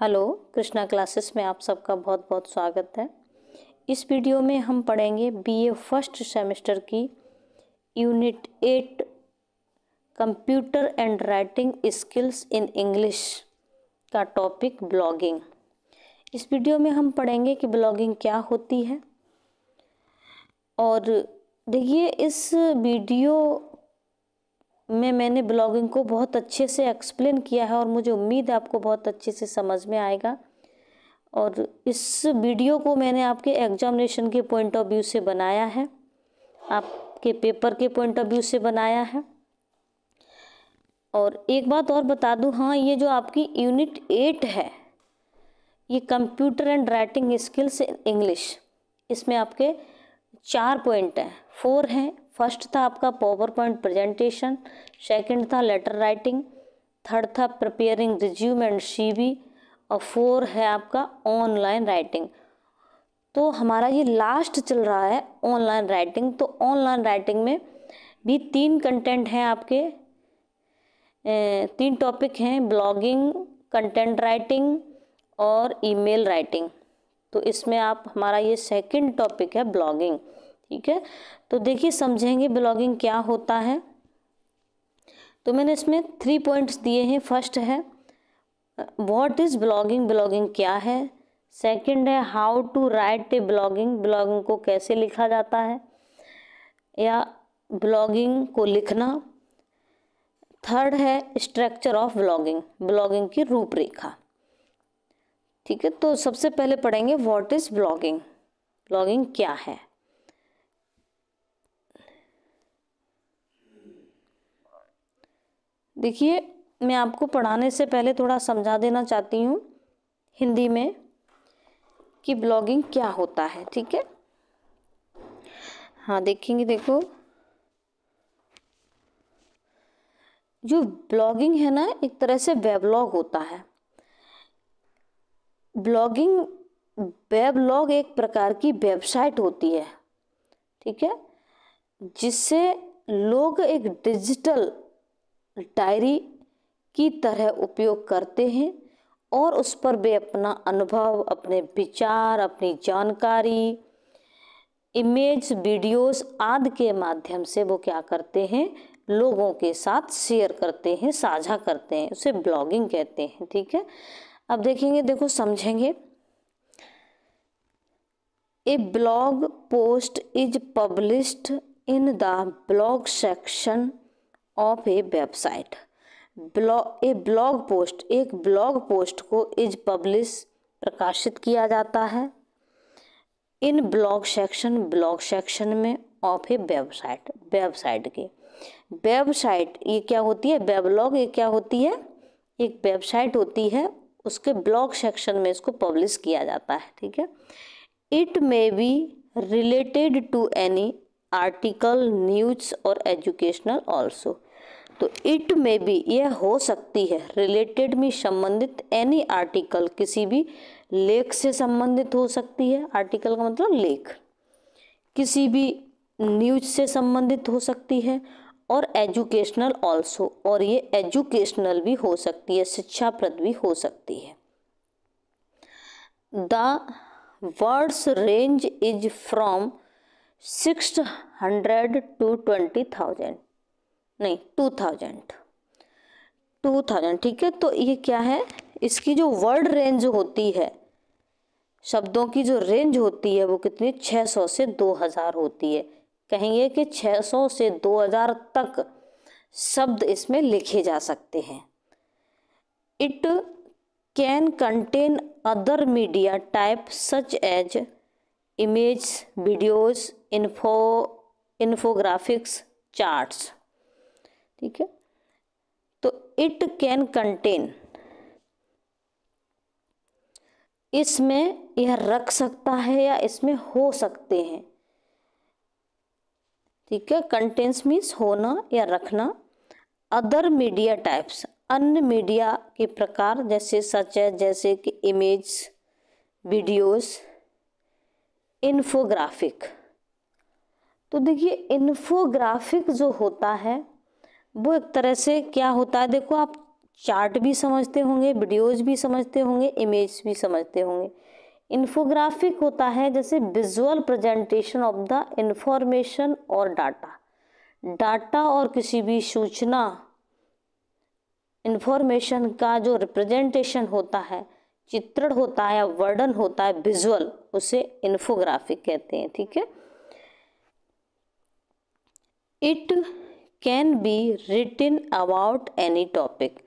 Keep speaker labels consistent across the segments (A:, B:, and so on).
A: hello Krishna classes में आप सबका बहुत बहुत स्वागत है इस वीडियो में हम पढ़ेंगे बीए फर्स्ट सेमेस्टर की unit eight computer and writing skills in English का टॉपिक ब्लॉगिंग इस वीडियो में हम पढ़ेंगे कि ब्लॉगिंग क्या होती है और देखिए इस वीडियो में मैंने ब्लॉगिंग को बहुत अच्छे से एक्सप्लेन किया है और मुझे उम्मीद है आपको बहुत अच्छे से समझ में आएगा और इस वीडियो को मैंने आपके एग्जामिनेशन के पॉइंट ऑफ व्यू से बनाया है आपके पेपर के पॉइंट ऑफ व्यू से बनाया है और एक बात और बता दूं हाँ ये जो आपकी यूनिट एट है ये computer and writing skills in English इसमें आपके चार पॉइंट हैं फोर हैं फर्स्ट था आपका पावर पॉइंट प्रेजेंटेशन सेकेंड था लेटर राइटिंग थर्ड था प्रिपेयरिंग रिज्यूम एंड सी और फोर है आपका ऑनलाइन राइटिंग तो हमारा ये लास्ट चल रहा है ऑनलाइन राइटिंग तो ऑनलाइन राइटिंग में भी तीन कंटेंट हैं आपके तीन टॉपिक हैं ब्लॉगिंग कंटेंट राइटिंग और ईमेल राइटिंग तो इसमें आप हमारा ये सेकंड टॉपिक है ब्लॉगिंग ठीक है तो देखिए समझेंगे ब्लॉगिंग क्या होता है तो मैंने इसमें थ्री पॉइंट्स दिए हैं फर्स्ट है व्हाट इज़ ब्लॉगिंग ब्लॉगिंग क्या है सेकंड है how to write a blogging blogging को कैसे लिखा जाता है या ब्लॉगिंग को लिखना थर्ड है स्ट्रक्चर ऑफ ब्लॉगिंग ब्लॉगिंग की रूपरेखा ठीक है तो सबसे पहले पढ़ेंगे व्हाट इज़ ब्लॉगिंग ब्लॉगिंग क्या है देखिए मैं आपको पढ़ाने से पहले थोड़ा समझा देना चाहती हूँ हिंदी में कि ब्लॉगिंग क्या होता है ठीक है हाँ देखेंगे देखो जो ब्लॉगिंग है ना एक तरह से वेबलॉग होता है ब्लॉगिंग वेबलॉग एक प्रकार की वेबसाइट होती है ठीक है जिससे लोग एक डिजिटल डायरी की तरह उपयोग करते हैं और उस पर वे अपना अनुभव अपने विचार अपनी जानकारी इमेज वीडियोस आदि के माध्यम से वो क्या करते हैं लोगों के साथ शेयर करते हैं साझा करते हैं उसे ब्लॉगिंग कहते हैं ठीक है अब देखेंगे देखो समझेंगे a blog post is published in the blog section of a website blog a blog post एक ब्लॉग पोस्ट को इज पब्लिश प्रकाशित किया जाता है in blog section blog section में ऑफ ए वेबसाइट वेबसाइट के वेबसाइट ये क्या होती है वेबलॉग ये क्या होती है एक वेबसाइट होती है उसके ब्लॉग सेक्शन में इसको पब्लिश किया जाता है ठीक है it may be related to any article news और एजुकेशनल ऑल्सो तो इट में भी यह हो सकती है रिलेटेड में संबंधित एनी आर्टिकल किसी भी लेख से संबंधित हो सकती है आर्टिकल का मतलब लेख किसी भी न्यूज से संबंधित हो सकती है और एजुकेशनल ऑल्सो और ये एजुकेशनल भी हो सकती है शिक्षाप्रद भी हो सकती है the words range is from six hundred to twenty thousand नहीं टू थाउजेंड टू थाउजेंड ठीक है तो ये क्या है इसकी जो वर्ड रेंज होती है शब्दों की जो रेंज होती है वो कितनी छः सौ से दो हज़ार होती है कहेंगे कि छः सौ से दो हज़ार तक शब्द इसमें लिखे जा सकते हैं it can contain other media type such as image videos info infographics charts ठीक है तो इट कैन कंटेन इसमें यह रख सकता है या इसमें हो सकते हैं ठीक है कंटेंस मीन्स होना या रखना अदर मीडिया टाइप्स अन्य मीडिया के प्रकार जैसे सच है जैसे कि इमेज वीडियोस इन्फोग्राफिक तो देखिए इन्फोग्राफिक जो होता है वो एक तरह से क्या होता है देखो आप चार्ट भी समझते होंगे वीडियोज भी समझते होंगे इमेज भी समझते होंगे इन्फोग्राफिक होता है जैसे visual presentation of the information और डाटा डाटा और किसी भी सूचना इन्फॉर्मेशन का जो रिप्रेजेंटेशन होता है चित्रण होता है या वर्णन होता है विजुअल उसे इन्फोग्राफिक कहते हैं ठीक है it can be written about any topic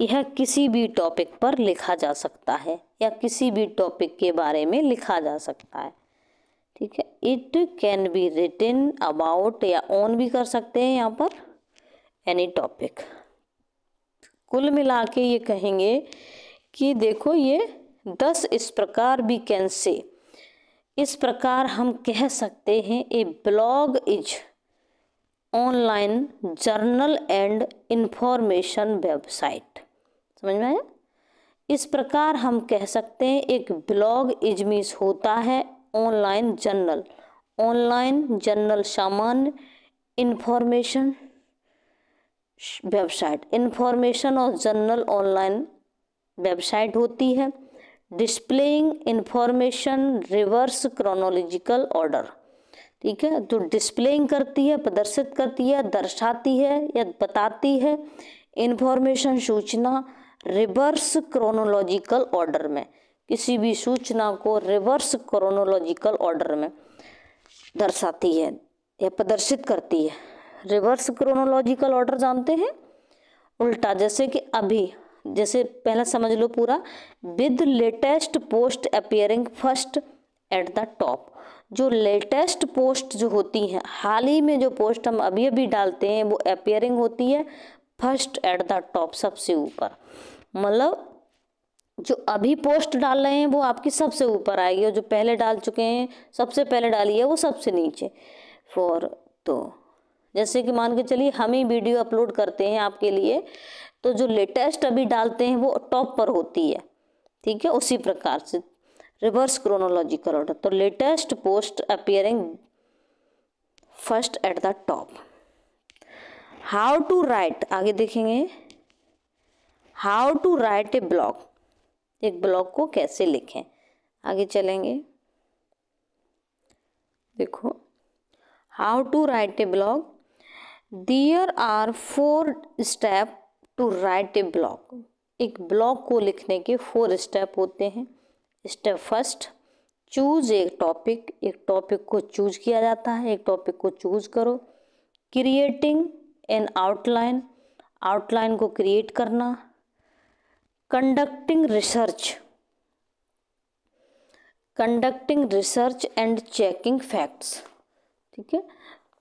A: यह किसी भी टॉपिक पर लिखा जा सकता है या किसी भी टॉपिक के बारे में लिखा जा सकता है ठीक है it can be written about या ऑन भी कर सकते हैं यहाँ पर एनी टॉपिक कुल मिला के ये कहेंगे कि देखो ये दस इस प्रकार भी कैन से इस प्रकार हम कह सकते हैं a blog is online journal and information website समझ में आया इस प्रकार हम कह सकते हैं एक ब्लॉग इजमीस होता है ऑनलाइन जर्नल ऑनलाइन जर्नल सामान्य इंफॉर्मेशन वेबसाइट इन्फॉर्मेशन और जर्नल ऑनलाइन वेबसाइट होती है displaying information reverse chronological order ठीक है जो तो डिस्प्लेइंग करती है प्रदर्शित करती है दर्शाती है या बताती है इन्फॉर्मेशन सूचना रिवर्स क्रोनोलॉजिकल ऑर्डर में किसी भी सूचना को रिवर्स क्रोनोलॉजिकल ऑर्डर में दर्शाती है या प्रदर्शित करती है रिवर्स क्रोनोलॉजिकल ऑर्डर जानते हैं उल्टा जैसे कि अभी जैसे पहला समझ लो पूरा with latest post appearing first at the top जो लेटेस्ट पोस्ट जो होती हैं हाल ही में जो पोस्ट हम अभी अभी डालते हैं वो अपेयरिंग होती है फर्स्ट एट द टॉप सबसे ऊपर मतलब जो अभी पोस्ट डाल रहे हैं वो आपकी सबसे ऊपर आएगी और जो पहले डाल चुके हैं सबसे पहले डाली है वो सबसे नीचे फॉर तो जैसे कि मान के चलिए हम ही वीडियो अपलोड करते हैं आपके लिए तो जो लेटेस्ट अभी डालते हैं वो टॉप पर होती है ठीक है उसी प्रकार से रिवर्स क्रोनोलॉजिकल ऑर्डर तो latest post appearing first at the top how to write आगे देखेंगे how to write a blog एक ब्लॉग को कैसे लिखें आगे चलेंगे देखो how to write a blog there are four step to write a blog एक ब्लॉग को लिखने के फोर स्टेप होते हैं स्टेप फर्स्ट चूज एक टॉपिक एक टॉपिक को चूज किया जाता है एक टॉपिक को चूज करो क्रिएटिंग एन आउटलाइन आउटलाइन को क्रिएट करना conducting research conducting research and checking facts ठीक है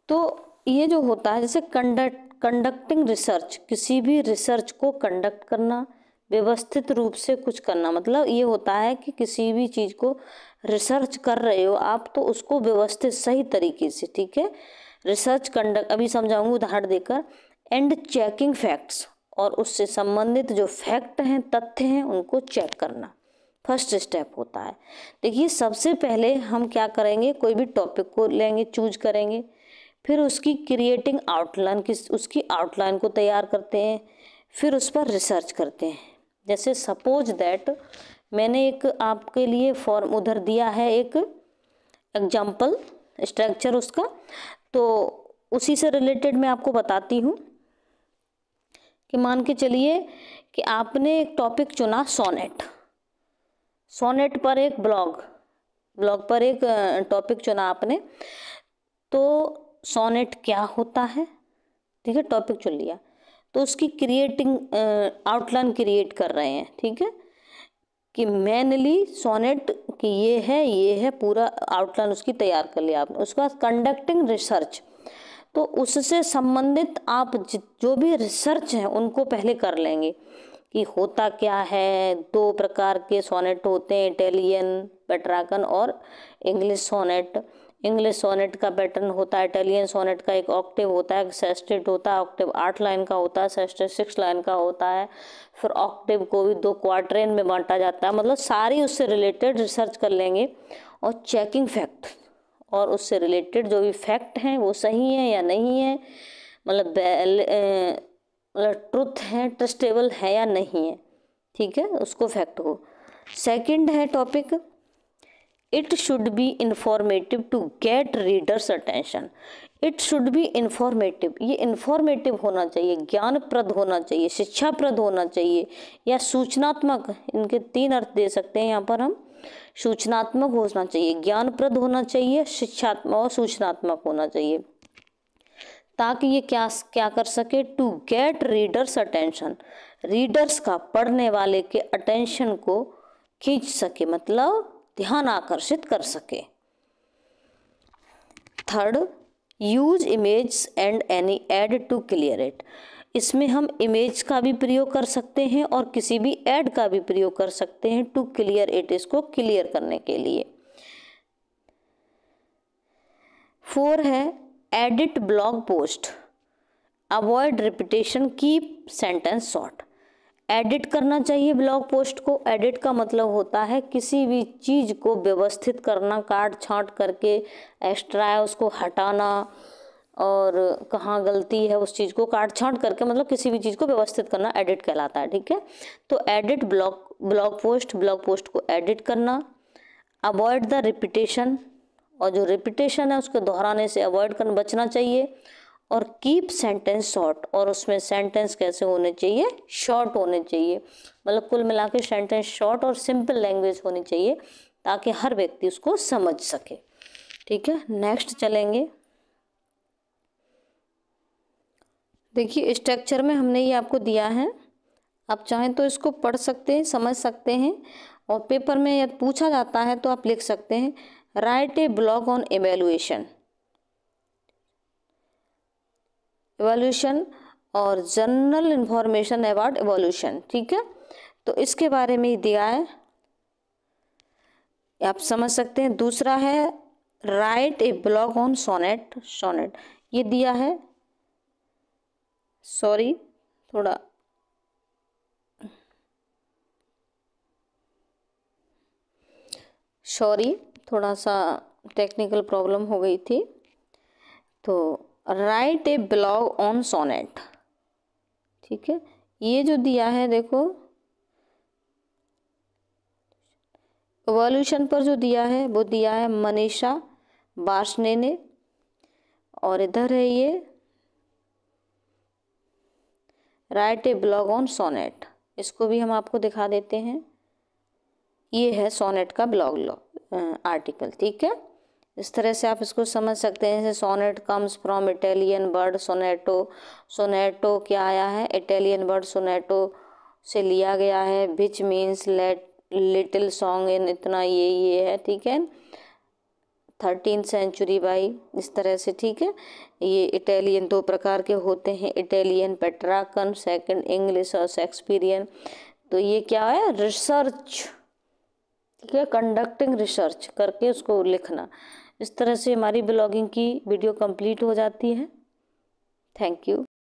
A: तो ये जो होता है जैसे कंडक्ट कंडक्टिंग रिसर्च किसी भी रिसर्च को कंडक्ट करना व्यवस्थित रूप से कुछ करना मतलब ये होता है कि किसी भी चीज़ को रिसर्च कर रहे हो आप तो उसको व्यवस्थित सही तरीके से ठीक है रिसर्च कंडक्ट अभी समझाऊंगी उदाहरण देकर एंड चेकिंग फैक्ट्स और उससे संबंधित जो फैक्ट हैं तथ्य हैं उनको चेक करना फर्स्ट स्टेप होता है देखिए सबसे पहले हम क्या करेंगे कोई भी टॉपिक को लेंगे चूज करेंगे फिर उसकी क्रिएटिंग आउटलाइन किस उसकी आउटलाइन को तैयार करते हैं फिर उस पर रिसर्च करते हैं जैसे सपोज दैट मैंने एक आपके लिए फॉर्म उधर दिया है एक एग्जाम्पल स्ट्रक्चर उसका तो उसी से रिलेटेड मैं आपको बताती हूँ कि मान के चलिए कि आपने एक टॉपिक चुना सोनेट सोनेट पर एक ब्लॉग ब्लॉग पर एक टॉपिक चुना आपने तो सोनेट क्या होता है ठीक है टॉपिक चुन लिया तो उसकी क्रिएटिंग आउटलाइन क्रिएट कर रहे हैं ठीक है कि मैनली सोनेट कि ये है ये है पूरा आउटलाइन उसकी तैयार कर लिया आपने उसके बाद कंडक्टिंग रिसर्च तो उससे संबंधित आप जो भी रिसर्च हैं उनको पहले कर लेंगे कि होता क्या है दो प्रकार के सोनेट होते हैं इटेलियन पेट्राकन और इंग्लिश सोनेट इंग्लिश सोनेट का पैटर्न होता है इटालियन सोनेट का एक ऑक्टिव होता है सेस्टेट होता है ऑक्टिव आठ लाइन का होता है सेस्टेट सिक्स लाइन का होता है फिर ऑक्टिव को भी दो क्वार्ट्रेन में बांटा जाता है मतलब सारी उससे रिलेटेड रिसर्च कर लेंगे और चेकिंग फैक्ट और उससे रिलेटेड जो भी फैक्ट हैं वो सही हैं या नहीं है मतलब मतलब ट्रुथ है ट्रस्टेबल है या नहीं है ठीक है उसको फैक्ट को सेकंड है topic it should be informative to get readers attention it should be informative ये इन्फॉर्मेटिव होना चाहिए ज्ञानप्रद होना चाहिए शिक्षाप्रद होना चाहिए या सूचनात्मक इनके तीन अर्थ दे सकते हैं यहाँ पर हम सूचनात्मक होना चाहिए ज्ञानप्रद होना चाहिए शिक्षात्मक और सूचनात्मक होना चाहिए ताकि ये क्या क्या कर सके to get readers attention readers का पढ़ने वाले के अटेंशन को खींच सके मतलब ध्यान आकर्षित कर सके third use image and any aid to clear it इसमें हम इमेज का भी प्रयोग कर सकते हैं और किसी भी एड का भी प्रयोग कर सकते हैं टू क्लियर इट इसको क्लियर करने के लिए फोर है edit blog post avoid repetition keep sentence short edit करना चाहिए ब्लॉग पोस्ट को एडिट का मतलब होता है किसी भी चीज़ को व्यवस्थित करना काट छाट करके एक्स्ट्रा है उसको हटाना और कहाँ गलती है उस चीज़ को काट छाँट करके मतलब किसी भी चीज़ को व्यवस्थित करना एडिट कहलाता है ठीक है तो edit blog blog post blog post को एडिट करना अवॉइड द रिपीटेशन और जो रिपीटेशन है उसको दोहराने से अवॉइड करना बचना चाहिए और कीप सेंटेंस शॉर्ट और उसमें सेंटेंस कैसे होने चाहिए शॉर्ट होने चाहिए मतलब कुल मिला के सेंटेंस शॉर्ट और सिंपल लैंग्वेज होनी चाहिए ताकि हर व्यक्ति उसको समझ सके ठीक है नेक्स्ट चलेंगे देखिए स्ट्रक्चर में हमने ये आपको दिया है आप चाहें तो इसको पढ़ सकते हैं समझ सकते हैं और पेपर में यदि पूछा जाता है तो आप लिख सकते हैं write a blog on evaluation evolution और जनरल इन्फॉर्मेशन अबाउट एवोल्यूशन ठीक है तो इसके बारे में ही दिया है आप समझ सकते हैं दूसरा है write a blog on sonnet sonnet ये दिया है सॉरी थोड़ा सॉरी थोड़ा सा टेक्निकल प्रॉब्लम हो गई थी तो write a blog on sonnet ठीक है ये जो दिया है देखो वॉल्यूशन पर जो दिया है वो दिया है मनीषा बार्सने ने और इधर है ये write a blog on sonnet इसको भी हम आपको दिखा देते हैं ये है सोनेट का ब्लॉग आर्टिकल ठीक है इस तरह से आप इसको समझ सकते हैं जैसे sonnet comes from Italian word sonetto sonetto क्या आया है इटालियन वर्ड सोनेटो से लिया गया है which means let little song in इतना ये ये है ठीक है थर्टीन सेंचुरी बाई इस तरह से ठीक है ये इटालियन दो प्रकार के होते हैं इटालियन पेट्राकन सेकंड इंग्लिश और शेक्सपीरियन तो ये क्या है रिसर्च ठीक है कंडक्टिंग रिसर्च करके उसको लिखना इस तरह से हमारी ब्लॉगिंग की वीडियो कंप्लीट हो जाती है थैंक यू